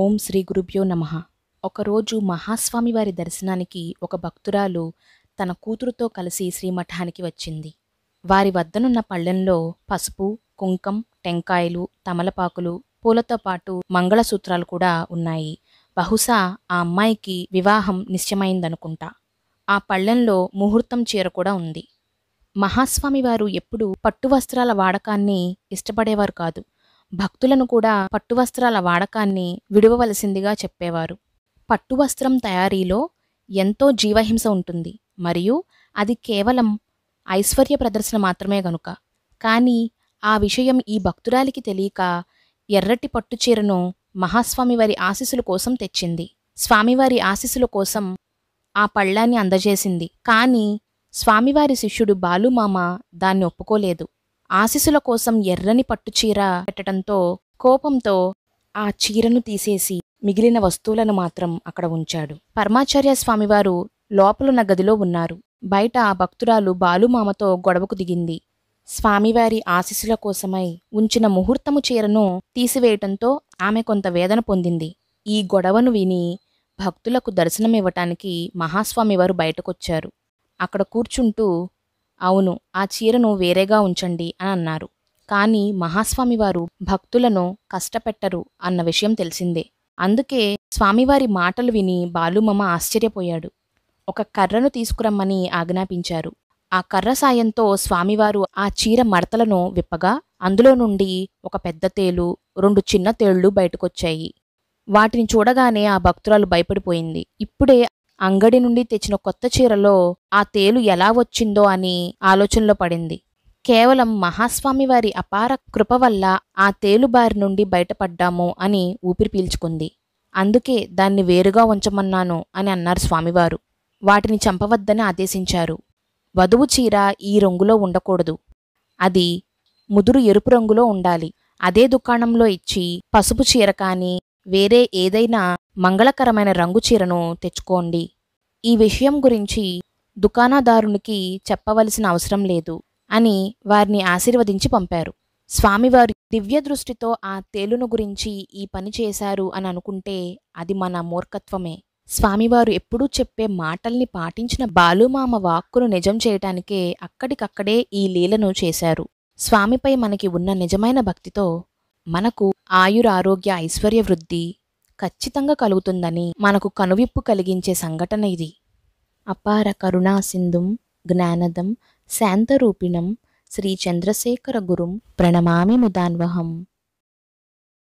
ఓం శ్రీ గురుభ్యో నమ ఒకరోజు మహాస్వామి వారి దర్శనానికి ఒక భక్తురాలు తన కూతురుతో కలిసి శ్రీమఠానికి వచ్చింది వారి వద్దనున్న పళ్ళెంలో పసుపు కుంకం టెంకాయలు తమలపాకులు పూలతో పాటు మంగళసూత్రాలు కూడా ఉన్నాయి బహుశా ఆ అమ్మాయికి వివాహం నిశ్చయమైందనుకుంటా ఆ పళ్ళెంలో ముహూర్తం చీర కూడా ఉంది మహాస్వామి వారు ఎప్పుడూ పట్టు వస్త్రాల వాడకాన్ని ఇష్టపడేవారు కాదు భక్తులను కూడా పట్టువస్త్రాల వాడకాన్ని విడవలసిందిగా చెప్పేవారు పట్టు వస్త్రం తయారీలో ఎంతో జీవహింస ఉంటుంది మరియు అది కేవలం ఐశ్వర్య ప్రదర్శన మాత్రమే గనుక కానీ ఆ విషయం ఈ భక్తురాలికి తెలియక ఎర్రటి పట్టుచీరను మహాస్వామివారి ఆశీస్సుల కోసం తెచ్చింది స్వామివారి ఆశీస్సుల కోసం ఆ పళ్ళాన్ని అందజేసింది కానీ స్వామివారి శిష్యుడు బాలుమామ దాన్ని ఒప్పుకోలేదు ఆశీసుల కోసం ఎర్రని పట్టుచీర పెట్టడంతో కోపంతో ఆ చీరను తీసేసి మిగిలిన వస్తువులను మాత్రం అక్కడ ఉంచాడు పరమాచార్య స్వామివారు లోపలున్న గదిలో ఉన్నారు బయట ఆ భక్తురాలు బాలుమామతో గొడవకు దిగింది స్వామివారి ఆశీస్సుల కోసమై ఉంచిన ముహూర్తము చీరను తీసివేయటంతో ఆమె కొంత వేదన పొందింది ఈ గొడవను విని భక్తులకు దర్శనమివ్వటానికి మహాస్వామివారు బయటకొచ్చారు అక్కడ కూర్చుంటూ అవును ఆ చీరను వేరేగా ఉంచండి అని అన్నారు కానీ మహాస్వామివారు భక్తులను కష్టపెట్టరు అన్న విషయం తెలిసిందే అందుకే స్వామివారి మాటలు విని బాలుమమ్మ ఆశ్చర్యపోయాడు ఒక కర్రను తీసుకురమ్మని ఆజ్ఞాపించారు ఆ కర్ర సాయంతో స్వామివారు ఆ చీర మడతలను విప్పగా అందులో నుండి ఒక పెద్ద తేలు రెండు చిన్న తేళ్లు బయటకొచ్చాయి వాటిని చూడగానే ఆ భక్తురాలు భయపడిపోయింది ఇప్పుడే అంగడి నుండి తెచ్చిన కొత్త చీరలో ఆ తేలు ఎలా వచ్చిందో అని ఆలోచనలో పడింది కేవలం మహాస్వామి వారి అపార కృప వల్ల ఆ తేలు బారి నుండి బయటపడ్డాము అని ఊపిరి పీల్చుకుంది అందుకే దాన్ని వేరుగా ఉంచమన్నాను అని అన్నారు స్వామివారు వాటిని చంపవద్దని ఆదేశించారు వధువు చీర ఈ రంగులో ఉండకూడదు అది ముదురు ఎరుపు రంగులో ఉండాలి అదే దుకాణంలో ఇచ్చి పసుపు చీర కానీ వేరే ఏదైనా మంగళకరమైన రంగు చీరను తెచ్చుకోండి ఈ విషయం గురించి దుకాణదారునికి చెప్పవలసిన అవసరం లేదు అని వారిని ఆశీర్వదించి పంపారు స్వామివారు దివ్య దృష్టితో ఆ తేలును గురించి ఈ పని చేశారు అని అనుకుంటే అది మన మూర్ఖత్వమే స్వామివారు ఎప్పుడూ చెప్పే మాటల్ని పాటించిన బాలుమామ వాక్కును నిజం చేయటానికే అక్కడికక్కడే ఈ లీలను చేశారు స్వామిపై మనకి ఉన్న నిజమైన భక్తితో మనకు ఆయురారోగ్య ఐశ్వర్య వృద్ధి ఖచ్చితంగా కలుగుతుందని మనకు కనువిప్పు కలిగించే సంఘటన ఇది అపార కరుణా సింధుం జ్ఞానదం శాంతరూపిణం శ్రీ చంద్రశేఖర గురుం ప్రణమామి ముదాన్వహం